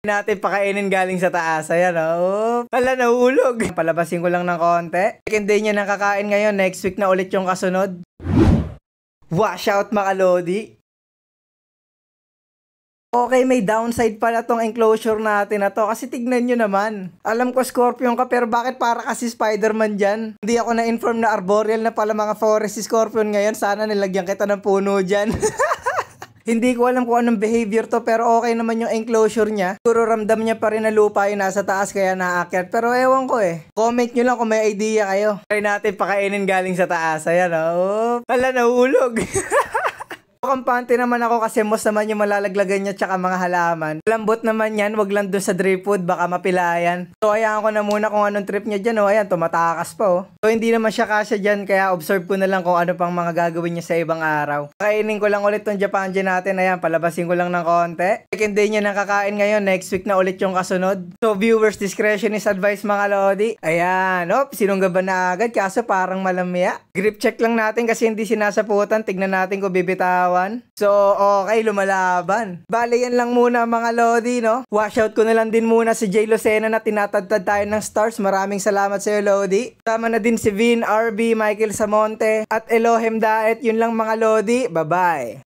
natin pakainin galing sa taas. Ayan, oh. Pala, nahulog. Palabasin ko lang ng konti. Second day niya nakakain ngayon. Next week na ulit yung kasunod. Wash out, mga lodi. Okay, may downside pala tong enclosure natin na to kasi tignan nyo naman. Alam ko Scorpion ka pero bakit para kasi Spider-Man dyan? Hindi ako na-inform na Arboreal na pala mga forest si Scorpion ngayon. Sana nilagyan kita ng puno dyan. Hindi ko alam kung anong behavior to pero okay naman yung enclosure niya. Siguro ramdam niya pa rin na lupa yung nasa taas kaya naakyat. Pero ewan ko eh. Comment nyo lang kung may idea kayo. Try natin pakainin galing sa taas. Ayan oh. Pala nahulog. kampante naman ako kasi most naman yung malalaglagan niya tsaka mga halaman. Lambot naman yan, wag lang doon sa drip food, baka mapilayan. So ayan ko na muna kung anong trip niya dyan, oh. ayan, tumatakas pa oh. So hindi naman siya kasya dyan, kaya observe ko na lang kung ano pang mga gagawin niya sa ibang araw. Kainin ko lang ulit tong Japan dyan natin, ayan, palabasin ko lang ng konti. Second day niya nakakain ngayon, next week na ulit yung kasunod. So viewers, discretion is advice mga lodi. Ayan, op, oh, sinunggaban na agad, kaso parang malamya. Grip check lang natin kasi hindi sinasaputan, tignan natin ko bibitawa katawan. So, okay, lumalaban. Bale, yan lang muna mga Lodi, no? Washout ko na lang din muna si Jay Lucena na tinatadtad tayo ng stars. Maraming salamat sa'yo, Lodi. Tama na din si Vin, RB, Michael Samonte, at Elohim Daet. Yun lang mga Lodi. Bye-bye.